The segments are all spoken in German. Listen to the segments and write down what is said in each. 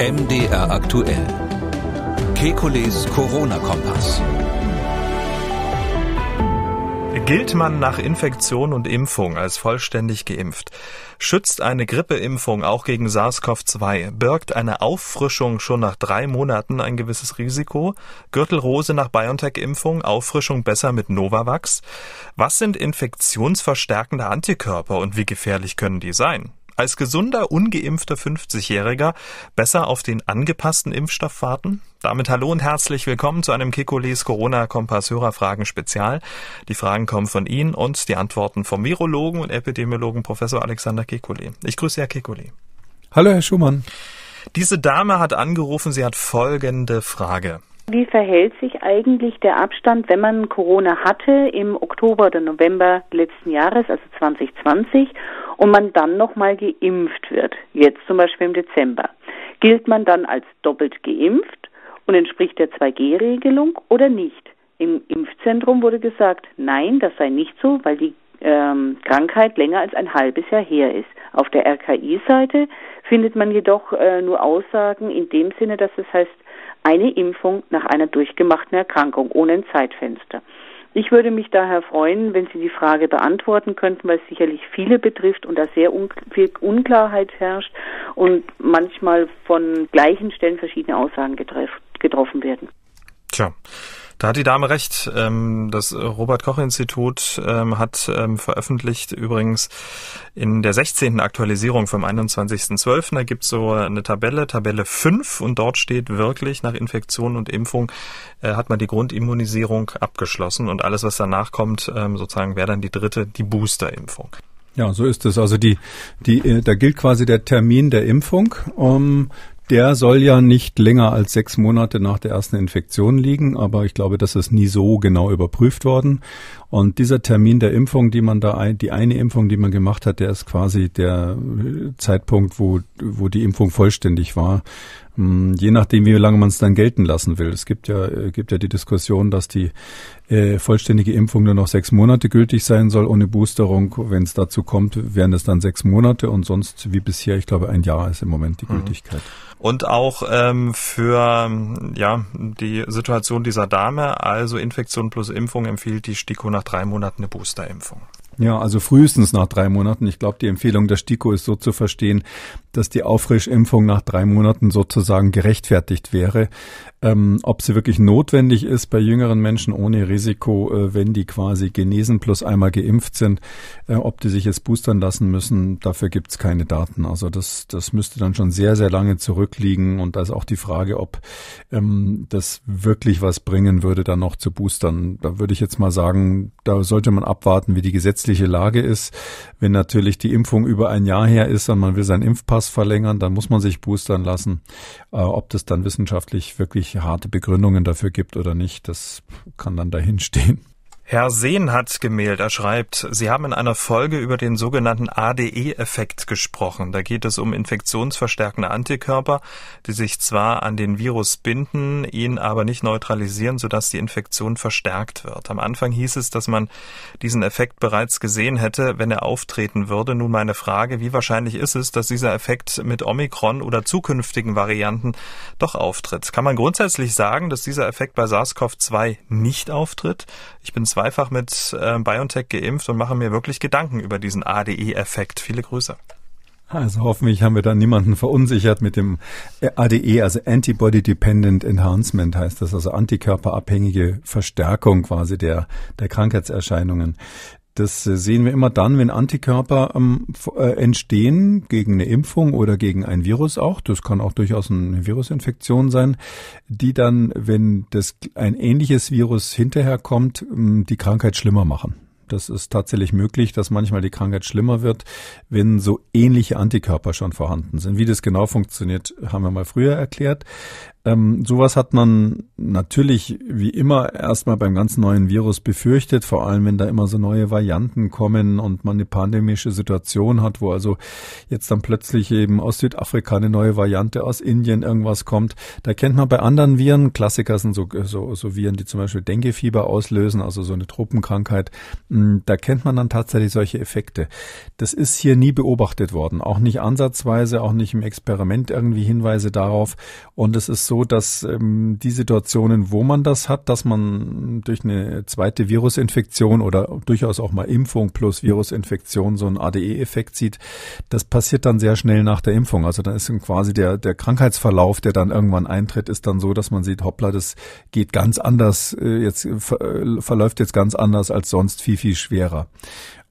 MDR aktuell. Kekules Corona-Kompass. Gilt man nach Infektion und Impfung als vollständig geimpft? Schützt eine Grippeimpfung auch gegen SARS-CoV-2? Birgt eine Auffrischung schon nach drei Monaten ein gewisses Risiko? Gürtelrose nach BioNTech-Impfung, Auffrischung besser mit Novavax? Was sind infektionsverstärkende Antikörper und wie gefährlich können die sein? als gesunder, ungeimpfter 50-Jähriger besser auf den angepassten Impfstoff warten? Damit hallo und herzlich willkommen zu einem Kikolis Corona Kompass Hörerfragen Spezial. Die Fragen kommen von Ihnen und die Antworten vom Virologen und Epidemiologen Professor Alexander Kekulé. Ich grüße Herr Kekulé. Hallo Herr Schumann. Diese Dame hat angerufen, sie hat folgende Frage. Wie verhält sich eigentlich der Abstand, wenn man Corona hatte im Oktober oder November letzten Jahres, also 2020, und man dann nochmal geimpft wird, jetzt zum Beispiel im Dezember? Gilt man dann als doppelt geimpft und entspricht der 2G-Regelung oder nicht? Im Impfzentrum wurde gesagt, nein, das sei nicht so, weil die ähm, Krankheit länger als ein halbes Jahr her ist. Auf der RKI-Seite findet man jedoch äh, nur Aussagen in dem Sinne, dass es heißt, eine Impfung nach einer durchgemachten Erkrankung ohne ein Zeitfenster. Ich würde mich daher freuen, wenn Sie die Frage beantworten könnten, weil es sicherlich viele betrifft und da sehr viel Unklarheit herrscht und manchmal von gleichen Stellen verschiedene Aussagen getroffen werden. Tja. Da hat die Dame recht. Ähm, das Robert-Koch-Institut ähm, hat ähm, veröffentlicht übrigens in der 16. Aktualisierung vom 21.12. Da gibt's so eine Tabelle, Tabelle 5 und dort steht wirklich nach Infektion und Impfung äh, hat man die Grundimmunisierung abgeschlossen und alles, was danach kommt, sozusagen wäre dann die dritte, die Booster-Impfung. Ja, so ist es. Also die, die, äh, da gilt quasi der Termin der Impfung. Um, der soll ja nicht länger als sechs Monate nach der ersten Infektion liegen, aber ich glaube, das ist nie so genau überprüft worden. Und dieser Termin der Impfung, die man da, die eine Impfung, die man gemacht hat, der ist quasi der äh, Zeitpunkt, wo, wo die Impfung vollständig war. Hm, je nachdem, wie lange man es dann gelten lassen will. Es gibt ja, äh, gibt ja die Diskussion, dass die äh, vollständige Impfung nur noch sechs Monate gültig sein soll ohne Boosterung. Wenn es dazu kommt, wären es dann sechs Monate und sonst wie bisher, ich glaube, ein Jahr ist im Moment die mhm. Gültigkeit. Und auch ähm, für ja, die Situation dieser Dame, also Infektion plus Impfung, empfiehlt die STIKO nach drei Monaten eine Boosterimpfung. Ja, also frühestens nach drei Monaten. Ich glaube, die Empfehlung der STIKO ist so zu verstehen, dass die Auffrischimpfung nach drei Monaten sozusagen gerechtfertigt wäre. Ähm, ob sie wirklich notwendig ist bei jüngeren Menschen ohne Risiko, äh, wenn die quasi genesen plus einmal geimpft sind, äh, ob die sich jetzt boostern lassen müssen, dafür gibt es keine Daten. Also das, das müsste dann schon sehr, sehr lange zurückliegen. Und da ist auch die Frage, ob ähm, das wirklich was bringen würde, dann noch zu boostern. Da würde ich jetzt mal sagen, da sollte man abwarten, wie die gesetzliche Lage ist. Wenn natürlich die Impfung über ein Jahr her ist und man will seinen Impfpass das verlängern, dann muss man sich boostern lassen. Äh, ob das dann wissenschaftlich wirklich harte Begründungen dafür gibt oder nicht, das kann dann dahinstehen. Herr Sehn hat gemeldet, er schreibt, Sie haben in einer Folge über den sogenannten ADE-Effekt gesprochen. Da geht es um infektionsverstärkende Antikörper, die sich zwar an den Virus binden, ihn aber nicht neutralisieren, sodass die Infektion verstärkt wird. Am Anfang hieß es, dass man diesen Effekt bereits gesehen hätte, wenn er auftreten würde. Nun meine Frage, wie wahrscheinlich ist es, dass dieser Effekt mit Omikron oder zukünftigen Varianten doch auftritt? Kann man grundsätzlich sagen, dass dieser Effekt bei SARS-CoV-2 nicht auftritt? Ich bin zweifach mit äh, BioNTech geimpft und mache mir wirklich Gedanken über diesen ADE-Effekt. Viele Grüße. Also hoffentlich haben wir da niemanden verunsichert mit dem ADE, also Antibody Dependent Enhancement heißt das, also antikörperabhängige Verstärkung quasi der, der Krankheitserscheinungen. Das äh, sehen wir immer dann, wenn Antikörper ähm, äh, entstehen gegen eine Impfung oder gegen ein Virus auch. Das kann auch durchaus eine Virusinfektion sein, die dann, wenn das ein ähnliches Virus hinterher kommt, die Krankheit schlimmer machen. Das ist tatsächlich möglich, dass manchmal die Krankheit schlimmer wird, wenn so ähnliche Antikörper schon vorhanden sind. Wie das genau funktioniert, haben wir mal früher erklärt. Ähm, sowas hat man natürlich wie immer erstmal beim ganz neuen Virus befürchtet, vor allem wenn da immer so neue Varianten kommen und man eine pandemische Situation hat, wo also jetzt dann plötzlich eben aus Südafrika eine neue Variante, aus Indien irgendwas kommt. Da kennt man bei anderen Viren, Klassiker sind so, so, so Viren, die zum Beispiel Denkefieber auslösen, also so eine Tropenkrankheit, hm, da kennt man dann tatsächlich solche Effekte. Das ist hier nie beobachtet worden, auch nicht ansatzweise, auch nicht im Experiment irgendwie Hinweise darauf und es ist so, so, dass ähm, die Situationen, wo man das hat, dass man durch eine zweite Virusinfektion oder durchaus auch mal Impfung plus Virusinfektion so einen ADE-Effekt sieht, das passiert dann sehr schnell nach der Impfung. Also dann ist quasi der, der Krankheitsverlauf, der dann irgendwann eintritt, ist dann so, dass man sieht, hoppla, das geht ganz anders, äh, jetzt ver, äh, verläuft jetzt ganz anders als sonst, viel, viel schwerer.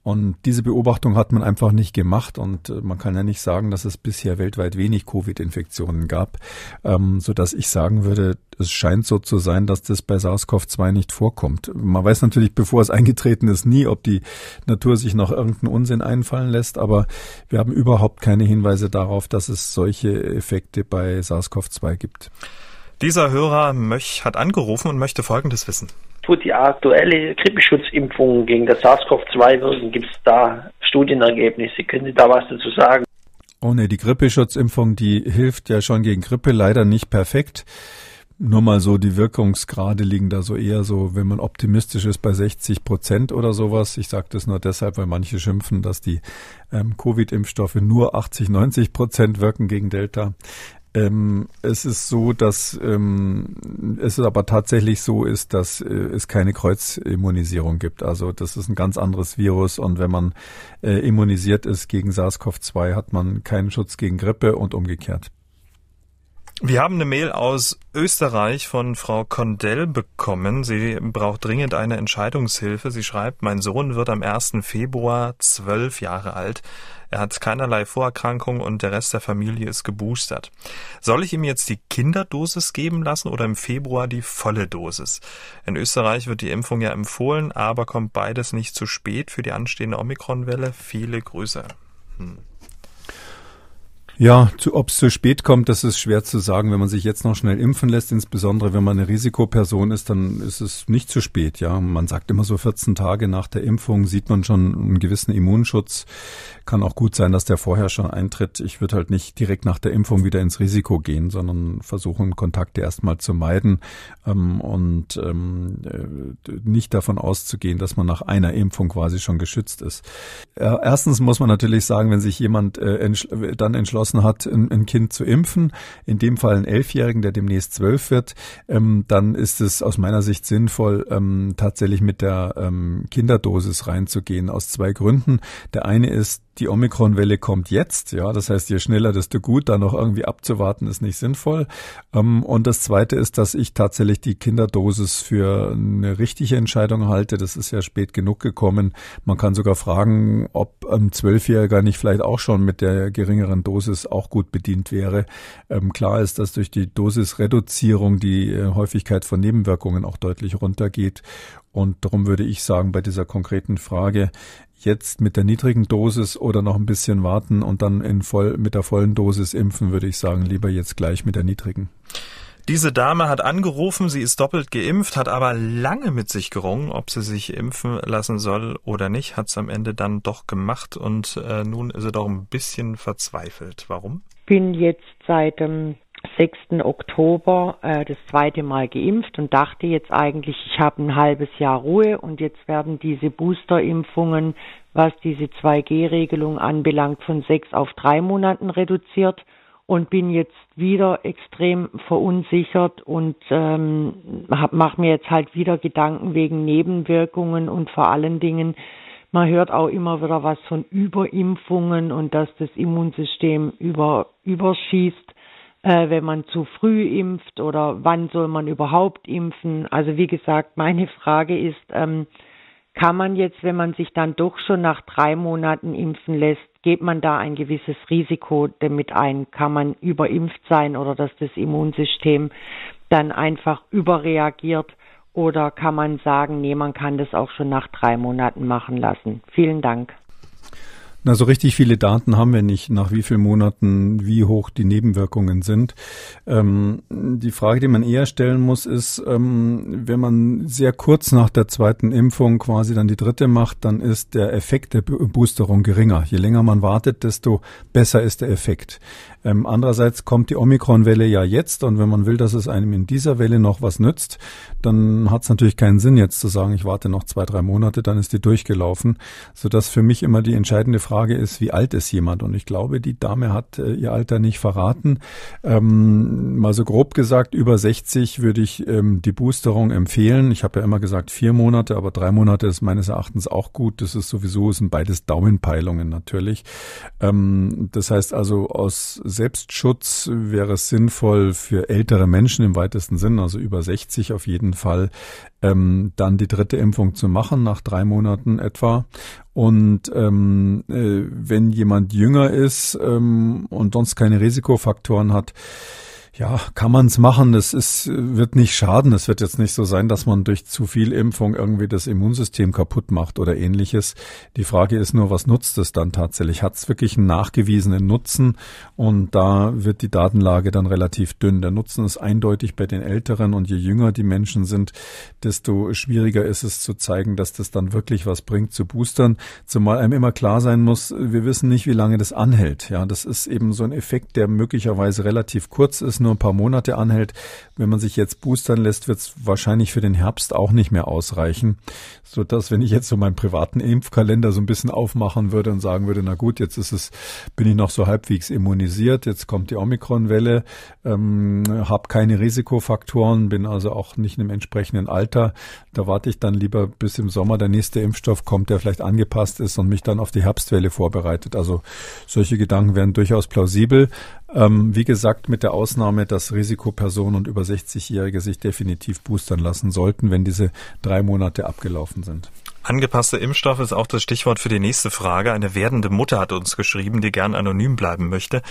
Und diese Beobachtung hat man einfach nicht gemacht und äh, man kann ja nicht sagen, dass es bisher weltweit wenig Covid-Infektionen gab, ähm, so dass ich sagen würde, es scheint so zu sein, dass das bei SARS-CoV-2 nicht vorkommt. Man weiß natürlich, bevor es eingetreten ist, nie, ob die Natur sich noch irgendeinen Unsinn einfallen lässt, aber wir haben überhaupt keine Hinweise darauf, dass es solche Effekte bei SARS-CoV-2 gibt. Dieser Hörer Möch hat angerufen und möchte Folgendes wissen tut die aktuelle Grippeschutzimpfung gegen das SARS-CoV-2 wirken? Gibt es da Studienergebnisse? Können Sie da was dazu sagen? Oh ne, die Grippeschutzimpfung, die hilft ja schon gegen Grippe, leider nicht perfekt. Nur mal so, die Wirkungsgrade liegen da so eher so, wenn man optimistisch ist, bei 60 Prozent oder sowas. Ich sage das nur deshalb, weil manche schimpfen, dass die ähm, Covid-Impfstoffe nur 80, 90 Prozent wirken gegen Delta. Ähm, es ist so, dass ähm, es aber tatsächlich so ist, dass äh, es keine Kreuzimmunisierung gibt. Also das ist ein ganz anderes Virus und wenn man äh, immunisiert ist gegen SARS-CoV-2, hat man keinen Schutz gegen Grippe und umgekehrt. Wir haben eine Mail aus Österreich von Frau Condell bekommen. Sie braucht dringend eine Entscheidungshilfe. Sie schreibt, mein Sohn wird am 1. Februar zwölf Jahre alt. Er hat keinerlei Vorerkrankung und der Rest der Familie ist geboostert. Soll ich ihm jetzt die Kinderdosis geben lassen oder im Februar die volle Dosis? In Österreich wird die Impfung ja empfohlen, aber kommt beides nicht zu spät für die anstehende Omikronwelle? Viele Grüße. Hm. Ja, ob es zu spät kommt, das ist schwer zu sagen. Wenn man sich jetzt noch schnell impfen lässt, insbesondere wenn man eine Risikoperson ist, dann ist es nicht zu spät. Ja, man sagt immer so 14 Tage nach der Impfung sieht man schon einen gewissen Immunschutz. Kann auch gut sein, dass der vorher schon eintritt. Ich würde halt nicht direkt nach der Impfung wieder ins Risiko gehen, sondern versuchen, Kontakte erstmal zu meiden ähm, und ähm, äh, nicht davon auszugehen, dass man nach einer Impfung quasi schon geschützt ist. Äh, erstens muss man natürlich sagen, wenn sich jemand äh, entsch dann entschlossen beschlossen hat, ein, ein Kind zu impfen, in dem Fall einen Elfjährigen, der demnächst zwölf wird, ähm, dann ist es aus meiner Sicht sinnvoll, ähm, tatsächlich mit der ähm, Kinderdosis reinzugehen, aus zwei Gründen. Der eine ist, die Omikron-Welle kommt jetzt, ja, das heißt, je schneller, desto gut, da noch irgendwie abzuwarten, ist nicht sinnvoll. Ähm, und das Zweite ist, dass ich tatsächlich die Kinderdosis für eine richtige Entscheidung halte. Das ist ja spät genug gekommen. Man kann sogar fragen, ob ein Zwölfjähriger nicht vielleicht auch schon mit der geringeren Dosis auch gut bedient wäre. Ähm, klar ist, dass durch die Dosisreduzierung die äh, Häufigkeit von Nebenwirkungen auch deutlich runtergeht. Und darum würde ich sagen, bei dieser konkreten Frage, jetzt mit der niedrigen Dosis oder noch ein bisschen warten und dann in voll, mit der vollen Dosis impfen, würde ich sagen, lieber jetzt gleich mit der niedrigen. Diese Dame hat angerufen, sie ist doppelt geimpft, hat aber lange mit sich gerungen, ob sie sich impfen lassen soll oder nicht, hat es am Ende dann doch gemacht und äh, nun ist sie doch ein bisschen verzweifelt. Warum? bin jetzt seit dem 6. Oktober äh, das zweite Mal geimpft und dachte jetzt eigentlich, ich habe ein halbes Jahr Ruhe und jetzt werden diese Boosterimpfungen, was diese 2G-Regelung anbelangt, von sechs auf drei Monaten reduziert und bin jetzt wieder extrem verunsichert und ähm, mache mir jetzt halt wieder Gedanken wegen Nebenwirkungen und vor allen Dingen, man hört auch immer wieder was von Überimpfungen und dass das Immunsystem über, überschießt äh, wenn man zu früh impft oder wann soll man überhaupt impfen. Also wie gesagt, meine Frage ist, ähm, kann man jetzt, wenn man sich dann doch schon nach drei Monaten impfen lässt, geht man da ein gewisses Risiko damit ein? Kann man überimpft sein oder dass das Immunsystem dann einfach überreagiert? Oder kann man sagen, nee, man kann das auch schon nach drei Monaten machen lassen? Vielen Dank. Na, so richtig viele Daten haben wir nicht, nach wie vielen Monaten, wie hoch die Nebenwirkungen sind. Ähm, die Frage, die man eher stellen muss, ist, ähm, wenn man sehr kurz nach der zweiten Impfung quasi dann die dritte macht, dann ist der Effekt der Boosterung geringer. Je länger man wartet, desto besser ist der Effekt. Ähm, andererseits kommt die Omikron-Welle ja jetzt und wenn man will, dass es einem in dieser Welle noch was nützt, dann hat es natürlich keinen Sinn jetzt zu sagen, ich warte noch zwei, drei Monate, dann ist die durchgelaufen, sodass für mich immer die entscheidende Frage ist, wie alt ist jemand? Und ich glaube, die Dame hat äh, ihr Alter nicht verraten. Ähm, mal so grob gesagt, über 60 würde ich ähm, die Boosterung empfehlen. Ich habe ja immer gesagt vier Monate, aber drei Monate ist meines Erachtens auch gut. Das ist sowieso, sind beides Daumenpeilungen natürlich. Ähm, das heißt also aus Selbstschutz wäre es sinnvoll für ältere Menschen im weitesten Sinn, also über 60 auf jeden Fall, ähm, dann die dritte Impfung zu machen, nach drei Monaten etwa. Und ähm, äh, wenn jemand jünger ist ähm, und sonst keine Risikofaktoren hat, ja, kann man es machen. Es ist, wird nicht schaden. Es wird jetzt nicht so sein, dass man durch zu viel Impfung irgendwie das Immunsystem kaputt macht oder ähnliches. Die Frage ist nur, was nutzt es dann tatsächlich? Hat es wirklich einen nachgewiesenen Nutzen? Und da wird die Datenlage dann relativ dünn. Der Nutzen ist eindeutig bei den Älteren und je jünger die Menschen sind, desto schwieriger ist es zu zeigen, dass das dann wirklich was bringt zu boostern. Zumal einem immer klar sein muss, wir wissen nicht, wie lange das anhält. Ja, das ist eben so ein Effekt, der möglicherweise relativ kurz ist nur ein paar Monate anhält. Wenn man sich jetzt boostern lässt, wird es wahrscheinlich für den Herbst auch nicht mehr ausreichen. So dass, wenn ich jetzt so meinen privaten Impfkalender so ein bisschen aufmachen würde und sagen würde, na gut, jetzt ist es, bin ich noch so halbwegs immunisiert, jetzt kommt die Omikron-Welle, ähm, habe keine Risikofaktoren, bin also auch nicht in einem entsprechenden Alter. Da warte ich dann lieber bis im Sommer der nächste Impfstoff kommt, der vielleicht angepasst ist und mich dann auf die Herbstwelle vorbereitet. Also solche Gedanken wären durchaus plausibel. Ähm, wie gesagt, mit der Ausnahme, dass Risikopersonen und über 60-Jährige sich definitiv boostern lassen sollten, wenn diese drei Monate abgelaufen sind. Angepasste Impfstoffe ist auch das Stichwort für die nächste Frage. Eine werdende Mutter hat uns geschrieben, die gern anonym bleiben möchte.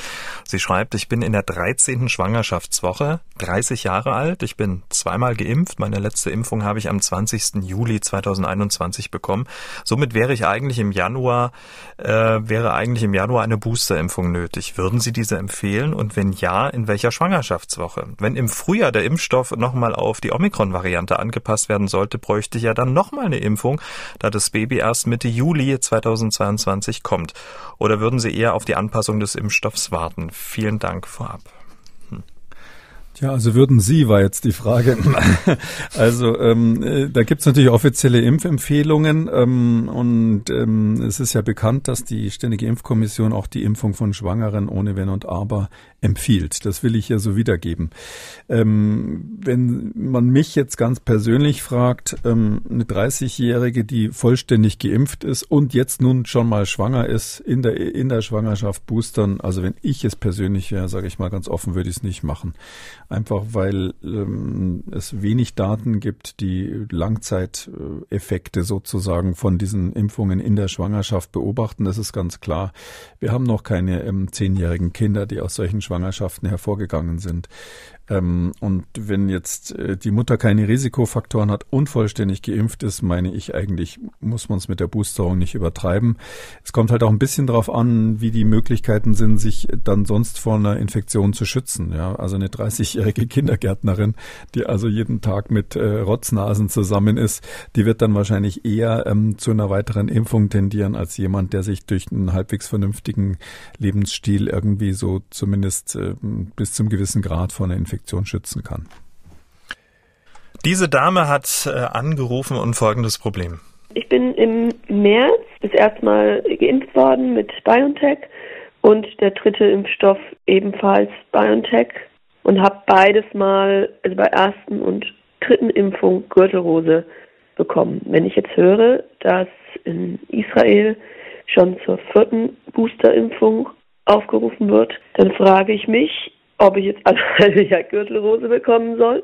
Sie schreibt, ich bin in der 13. Schwangerschaftswoche, 30 Jahre alt, ich bin zweimal geimpft. Meine letzte Impfung habe ich am 20. Juli 2021 bekommen. Somit wäre ich eigentlich im Januar, äh, wäre eigentlich im Januar eine Boosterimpfung nötig. Würden Sie diese empfehlen? Und wenn ja, in welcher Schwangerschaftswoche? Wenn im Frühjahr der Impfstoff nochmal auf die Omikron-Variante angepasst werden sollte, bräuchte ich ja dann nochmal eine Impfung da das Baby erst Mitte Juli 2022 kommt? Oder würden Sie eher auf die Anpassung des Impfstoffs warten? Vielen Dank vorab. Tja, also würden Sie, war jetzt die Frage. also ähm, äh, da gibt's natürlich offizielle Impfempfehlungen ähm, und ähm, es ist ja bekannt, dass die Ständige Impfkommission auch die Impfung von Schwangeren ohne Wenn und Aber empfiehlt. Das will ich hier so wiedergeben. Ähm, wenn man mich jetzt ganz persönlich fragt, ähm, eine 30-Jährige, die vollständig geimpft ist und jetzt nun schon mal schwanger ist, in der, in der Schwangerschaft boostern, also wenn ich es persönlich wäre, sage ich mal ganz offen, würde ich es nicht machen einfach weil ähm, es wenig Daten gibt, die Langzeiteffekte sozusagen von diesen Impfungen in der Schwangerschaft beobachten. Das ist ganz klar. Wir haben noch keine ähm, zehnjährigen Kinder, die aus solchen Schwangerschaften hervorgegangen sind ähm, und wenn jetzt äh, die Mutter keine Risikofaktoren hat und vollständig geimpft ist, meine ich eigentlich, muss man es mit der Boosterung nicht übertreiben. Es kommt halt auch ein bisschen darauf an, wie die Möglichkeiten sind, sich dann sonst vor einer Infektion zu schützen. Ja, also eine 30 jährige Kindergärtnerin, die also jeden Tag mit äh, Rotznasen zusammen ist, die wird dann wahrscheinlich eher ähm, zu einer weiteren Impfung tendieren als jemand, der sich durch einen halbwegs vernünftigen Lebensstil irgendwie so zumindest äh, bis zum gewissen Grad vor einer Infektion schützen kann. Diese Dame hat äh, angerufen und folgendes Problem. Ich bin im März das erste Mal geimpft worden mit BioNTech und der dritte Impfstoff ebenfalls BioNTech und habe beides mal, also bei ersten und dritten Impfung Gürtelrose bekommen. Wenn ich jetzt höre, dass in Israel schon zur vierten Boosterimpfung aufgerufen wird, dann frage ich mich, ob ich jetzt alle halbe Gürtelrose bekommen soll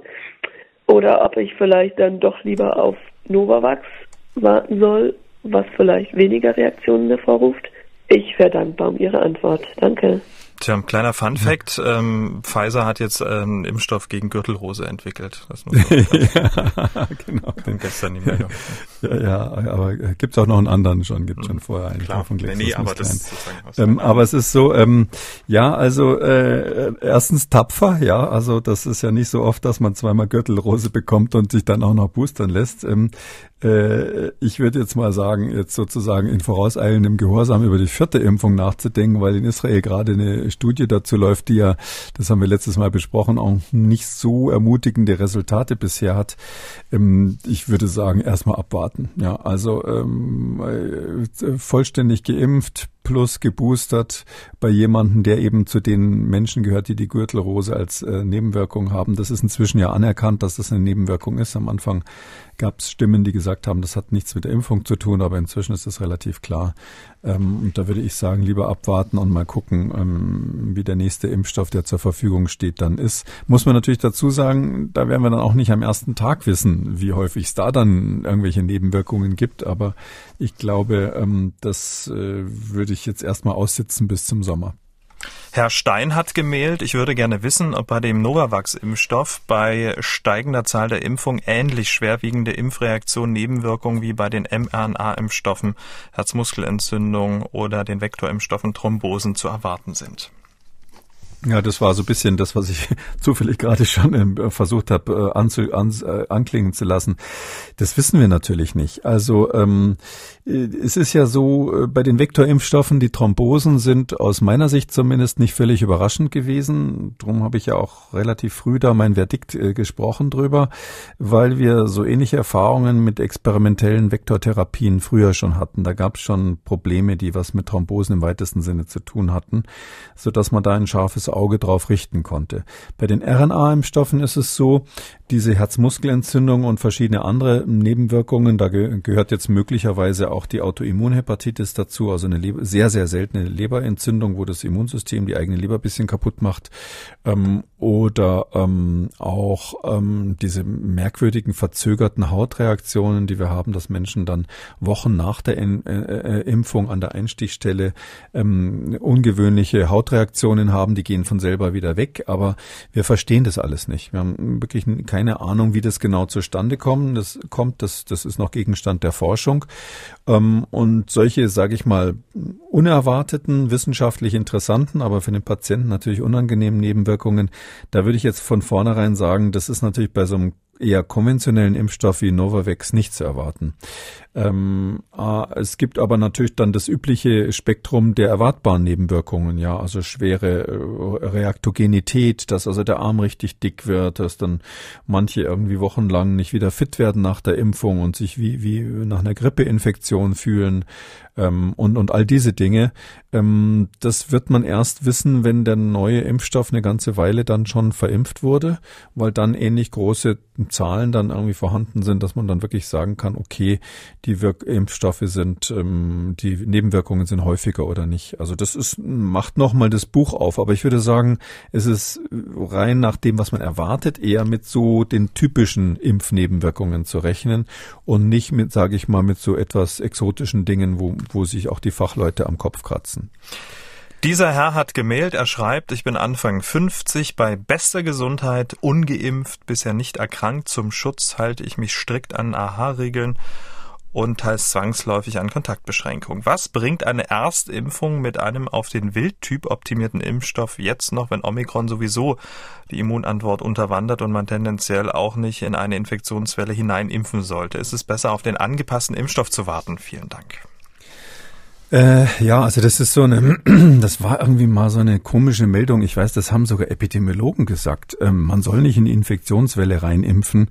oder ob ich vielleicht dann doch lieber auf Novavax warten soll, was vielleicht weniger Reaktionen hervorruft. Ich wäre dankbar um Ihre Antwort. Danke. Tja, ein kleiner Fun Fact, ähm, Pfizer hat jetzt einen Impfstoff gegen Gürtelrose entwickelt. Das muss ja, genau. Kam gestern die Meldung. Ja, ja, aber gibt's auch noch einen anderen schon, gibt schon hm, vorher einen. Klar, von nee, nee, aber das ist ähm, Aber es ist so, ähm, ja, also äh, erstens tapfer, ja, also das ist ja nicht so oft, dass man zweimal Gürtelrose bekommt und sich dann auch noch boostern lässt. Ähm, äh, ich würde jetzt mal sagen, jetzt sozusagen in vorauseilendem Gehorsam über die vierte Impfung nachzudenken, weil in Israel gerade eine Studie dazu läuft, die ja, das haben wir letztes Mal besprochen, auch nicht so ermutigende Resultate bisher hat. Ähm, ich würde sagen, erstmal abwarten. Ja, also ähm, äh, vollständig geimpft, plus geboostert bei jemandem, der eben zu den Menschen gehört, die die Gürtelrose als äh, Nebenwirkung haben. Das ist inzwischen ja anerkannt, dass das eine Nebenwirkung ist. Am Anfang gab es Stimmen, die gesagt haben, das hat nichts mit der Impfung zu tun, aber inzwischen ist das relativ klar. Ähm, und da würde ich sagen, lieber abwarten und mal gucken, ähm, wie der nächste Impfstoff, der zur Verfügung steht, dann ist. Muss man natürlich dazu sagen, da werden wir dann auch nicht am ersten Tag wissen, wie häufig es da dann irgendwelche Nebenwirkungen gibt. Aber ich glaube, ähm, das äh, würde ich ich jetzt erstmal aussitzen bis zum Sommer. Herr Stein hat gemeldet, ich würde gerne wissen, ob bei dem Novavax-Impfstoff bei steigender Zahl der Impfung ähnlich schwerwiegende Impfreaktionen, Nebenwirkungen wie bei den mRNA-Impfstoffen, Herzmuskelentzündung oder den Vektorimpfstoffen Thrombosen zu erwarten sind. Ja, das war so ein bisschen das, was ich zufällig gerade schon ähm, versucht habe äh, anzu, an, äh, anklingen zu lassen. Das wissen wir natürlich nicht. Also ähm, äh, es ist ja so, bei den Vektorimpfstoffen, die Thrombosen sind aus meiner Sicht zumindest nicht völlig überraschend gewesen. Drum habe ich ja auch relativ früh da mein Verdikt gesprochen drüber, weil wir so ähnliche Erfahrungen mit experimentellen Vektortherapien früher schon hatten. Da gab es schon Probleme, die was mit Thrombosen im weitesten Sinne zu tun hatten, sodass man da ein scharfes Auge drauf richten konnte. Bei den RNA-Impfstoffen ist es so, diese Herzmuskelentzündung und verschiedene andere Nebenwirkungen, da ge gehört jetzt möglicherweise auch die Autoimmunhepatitis dazu, also eine Leber, sehr, sehr seltene Leberentzündung, wo das Immunsystem die eigene Leber ein bisschen kaputt macht, ähm, oder ähm, auch ähm, diese merkwürdigen verzögerten Hautreaktionen, die wir haben, dass Menschen dann Wochen nach der In äh, äh, Impfung an der Einstichstelle ähm, ungewöhnliche Hautreaktionen haben, die gehen gehen von selber wieder weg, aber wir verstehen das alles nicht. Wir haben wirklich keine Ahnung, wie das genau zustande kommt. Das kommt, das, das ist noch Gegenstand der Forschung. Ähm, und solche, sage ich mal, unerwarteten, wissenschaftlich interessanten, aber für den Patienten natürlich unangenehmen Nebenwirkungen, da würde ich jetzt von vornherein sagen, das ist natürlich bei so einem eher konventionellen Impfstoff wie Novavax nicht zu erwarten. Ähm, ah, es gibt aber natürlich dann das übliche Spektrum der erwartbaren Nebenwirkungen, ja, also schwere äh, Reaktogenität, dass also der Arm richtig dick wird, dass dann manche irgendwie wochenlang nicht wieder fit werden nach der Impfung und sich wie, wie nach einer Grippeinfektion fühlen, ähm, und, und all diese Dinge. Ähm, das wird man erst wissen, wenn der neue Impfstoff eine ganze Weile dann schon verimpft wurde, weil dann ähnlich große Zahlen dann irgendwie vorhanden sind, dass man dann wirklich sagen kann, okay, die Wirk Impfstoffe sind, ähm, die Nebenwirkungen sind häufiger oder nicht. Also das ist, macht nochmal das Buch auf, aber ich würde sagen, es ist rein nach dem, was man erwartet, eher mit so den typischen Impfnebenwirkungen zu rechnen und nicht mit, sage ich mal, mit so etwas exotischen Dingen, wo wo sich auch die Fachleute am Kopf kratzen. Dieser Herr hat gemeldet, er schreibt, ich bin Anfang 50, bei bester Gesundheit, ungeimpft, bisher nicht erkrankt. Zum Schutz halte ich mich strikt an AHA-Regeln und teils zwangsläufig an Kontaktbeschränkungen. Was bringt eine Erstimpfung mit einem auf den Wildtyp optimierten Impfstoff jetzt noch, wenn Omikron sowieso die Immunantwort unterwandert und man tendenziell auch nicht in eine Infektionswelle hineinimpfen sollte? Ist es besser, auf den angepassten Impfstoff zu warten? Vielen Dank. Äh, ja, also das ist so eine, das war irgendwie mal so eine komische Meldung. Ich weiß, das haben sogar Epidemiologen gesagt. Ähm, man soll nicht in die Infektionswelle reinimpfen.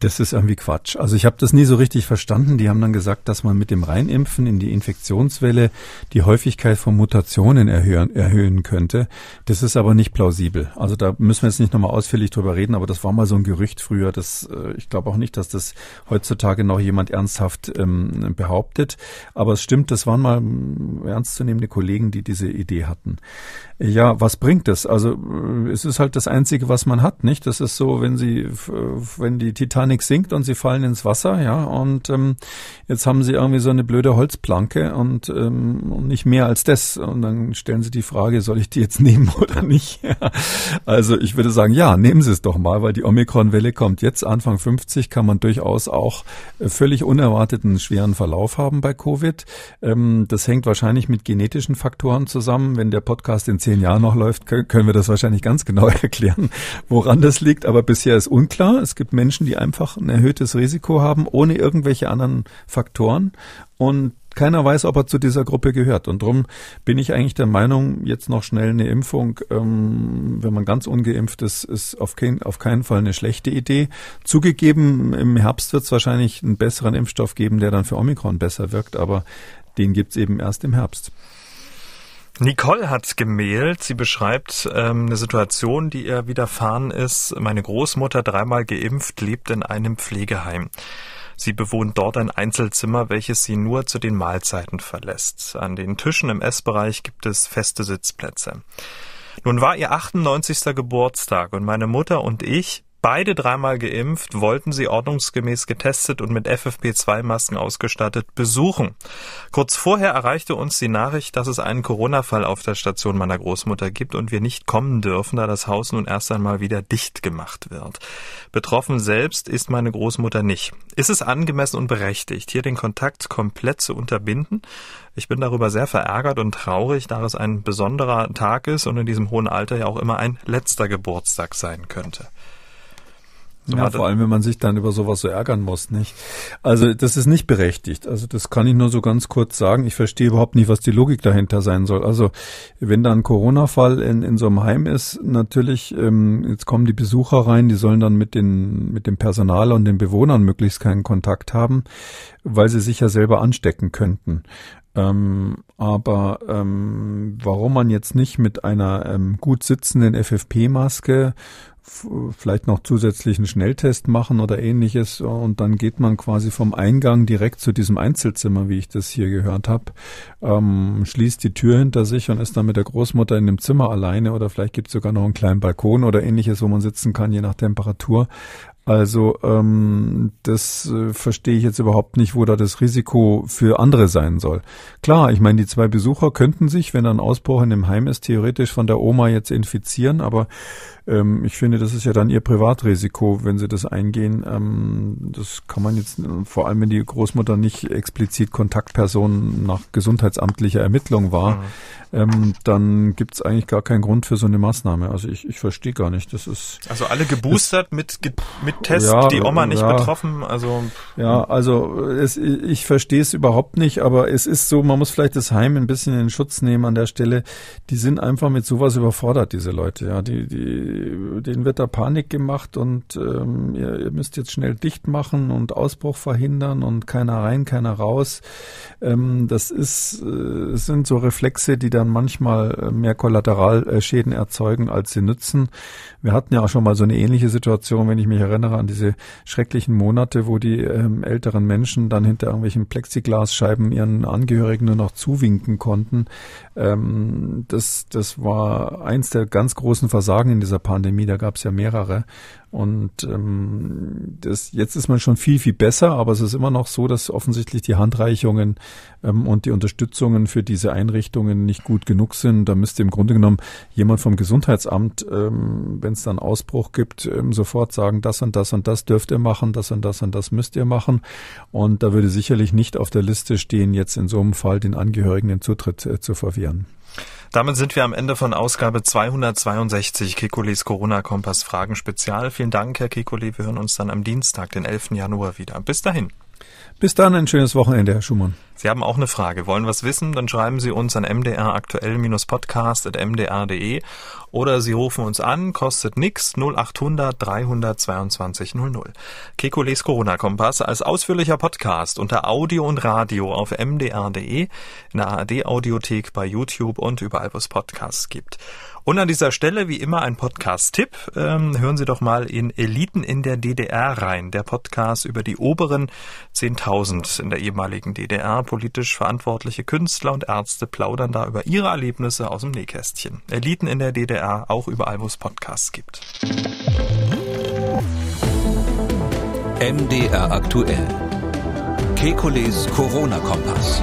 Das ist irgendwie Quatsch. Also ich habe das nie so richtig verstanden. Die haben dann gesagt, dass man mit dem Reinimpfen in die Infektionswelle die Häufigkeit von Mutationen erhöhen, erhöhen könnte. Das ist aber nicht plausibel. Also da müssen wir jetzt nicht nochmal ausführlich drüber reden, aber das war mal so ein Gerücht früher. Das, äh, ich glaube auch nicht, dass das heutzutage noch jemand ernsthaft ähm, behauptet. Aber es stimmt, das waren mal ähm, ernstzunehmende Kollegen, die diese Idee hatten. Ja, was bringt es? Also äh, es ist halt das Einzige, was man hat, nicht? Das ist so, wenn sie, äh, wenn die Titanic sinkt und sie fallen ins Wasser, ja, und ähm, jetzt haben sie irgendwie so eine blöde Holzplanke und, ähm, nicht mehr als das. Und dann stellen sie die Frage, soll ich die jetzt nehmen oder nicht? also ich würde sagen, ja, nehmen Sie es doch mal, weil die Omikron-Welle kommt jetzt Anfang 50, kann man durchaus auch äh, völlig unerwarteten schweren Verlauf haben bei Covid. Ähm, das hängt wahrscheinlich mit genetischen Faktoren zusammen. Wenn der Podcast in zehn Jahren noch läuft, können wir das wahrscheinlich ganz genau erklären, woran das liegt. Aber bisher ist unklar. Es gibt Menschen, die einfach ein erhöhtes Risiko haben, ohne irgendwelche anderen Faktoren. Und keiner weiß, ob er zu dieser Gruppe gehört. Und darum bin ich eigentlich der Meinung, jetzt noch schnell eine Impfung, ähm, wenn man ganz ungeimpft ist, ist auf, kein, auf keinen Fall eine schlechte Idee. Zugegeben, im Herbst wird es wahrscheinlich einen besseren Impfstoff geben, der dann für Omikron besser wirkt, aber den gibt es eben erst im Herbst. Nicole hat gemählt. Sie beschreibt ähm, eine Situation, die ihr widerfahren ist. Meine Großmutter, dreimal geimpft, lebt in einem Pflegeheim. Sie bewohnt dort ein Einzelzimmer, welches sie nur zu den Mahlzeiten verlässt. An den Tischen im Essbereich gibt es feste Sitzplätze. Nun war ihr 98. Geburtstag und meine Mutter und ich beide dreimal geimpft, wollten sie ordnungsgemäß getestet und mit FFP2-Masken ausgestattet besuchen. Kurz vorher erreichte uns die Nachricht, dass es einen Corona-Fall auf der Station meiner Großmutter gibt und wir nicht kommen dürfen, da das Haus nun erst einmal wieder dicht gemacht wird. Betroffen selbst ist meine Großmutter nicht. Ist es angemessen und berechtigt, hier den Kontakt komplett zu unterbinden? Ich bin darüber sehr verärgert und traurig, da es ein besonderer Tag ist und in diesem hohen Alter ja auch immer ein letzter Geburtstag sein könnte ja, vor allem, wenn man sich dann über sowas so ärgern muss, nicht? Also, das ist nicht berechtigt. Also, das kann ich nur so ganz kurz sagen. Ich verstehe überhaupt nicht, was die Logik dahinter sein soll. Also, wenn da ein Corona-Fall in, in so einem Heim ist, natürlich, ähm, jetzt kommen die Besucher rein, die sollen dann mit den, mit dem Personal und den Bewohnern möglichst keinen Kontakt haben weil sie sich ja selber anstecken könnten. Ähm, aber ähm, warum man jetzt nicht mit einer ähm, gut sitzenden FFP-Maske vielleicht noch zusätzlichen Schnelltest machen oder ähnliches und dann geht man quasi vom Eingang direkt zu diesem Einzelzimmer, wie ich das hier gehört habe, ähm, schließt die Tür hinter sich und ist dann mit der Großmutter in dem Zimmer alleine oder vielleicht gibt es sogar noch einen kleinen Balkon oder ähnliches, wo man sitzen kann, je nach Temperatur. Also ähm, das äh, verstehe ich jetzt überhaupt nicht, wo da das Risiko für andere sein soll. Klar, ich meine, die zwei Besucher könnten sich, wenn ein Ausbruch in dem Heim ist, theoretisch von der Oma jetzt infizieren, aber ähm, ich finde, das ist ja dann ihr Privatrisiko, wenn sie das eingehen. Ähm, das kann man jetzt, vor allem wenn die Großmutter nicht explizit Kontaktperson nach gesundheitsamtlicher Ermittlung war, mhm. ähm, dann gibt es eigentlich gar keinen Grund für so eine Maßnahme. Also ich, ich verstehe gar nicht. Das ist. Also alle geboostert ist, mit, mit Test, ja, die Oma nicht ja, betroffen. Also. Ja, also es, ich verstehe es überhaupt nicht, aber es ist so, man muss vielleicht das Heim ein bisschen in Schutz nehmen an der Stelle. Die sind einfach mit sowas überfordert, diese Leute. Ja, die, die den wird da Panik gemacht und ähm, ihr, ihr, müsst jetzt schnell dicht machen und Ausbruch verhindern und keiner rein, keiner raus. Ähm, das ist, äh, sind so Reflexe, die dann manchmal äh, mehr Kollateralschäden erzeugen, als sie nützen. Wir hatten ja auch schon mal so eine ähnliche Situation, wenn ich mich erinnere an diese schrecklichen Monate, wo die ähm, älteren Menschen dann hinter irgendwelchen Plexiglasscheiben ihren Angehörigen nur noch zuwinken konnten. Ähm, das, das war eins der ganz großen Versagen in dieser Pandemie, da gab es ja mehrere, und ähm, das, jetzt ist man schon viel, viel besser, aber es ist immer noch so, dass offensichtlich die Handreichungen ähm, und die Unterstützungen für diese Einrichtungen nicht gut genug sind. Da müsste im Grunde genommen jemand vom Gesundheitsamt, ähm, wenn es dann Ausbruch gibt, ähm, sofort sagen, das und das und das dürft ihr machen, das und das und das müsst ihr machen. Und da würde sicherlich nicht auf der Liste stehen, jetzt in so einem Fall den Angehörigen den Zutritt äh, zu verwehren. Damit sind wir am Ende von Ausgabe 262 Kikulis Corona-Kompass-Fragen-Spezial. Vielen Dank, Herr Kekulé. Wir hören uns dann am Dienstag, den 11. Januar wieder. Bis dahin. Bis dann ein schönes Wochenende, Herr Schumann. Sie haben auch eine Frage, wollen was wissen? Dann schreiben Sie uns an mdraktuell-podcast.mdr.de oder Sie rufen uns an, kostet nix 0800 322 00. Kekules Corona-Kompass als ausführlicher Podcast unter Audio und Radio auf mdr.de, in der ARD-Audiothek, bei YouTube und überall, wo es Podcasts gibt. Und an dieser Stelle, wie immer, ein Podcast-Tipp. Ähm, hören Sie doch mal in Eliten in der DDR rein. Der Podcast über die oberen 10.000 in der ehemaligen DDR. Politisch verantwortliche Künstler und Ärzte plaudern da über ihre Erlebnisse aus dem Nähkästchen. Eliten in der DDR, auch überall, wo es Podcasts gibt. MDR aktuell. Kekules Corona-Kompass.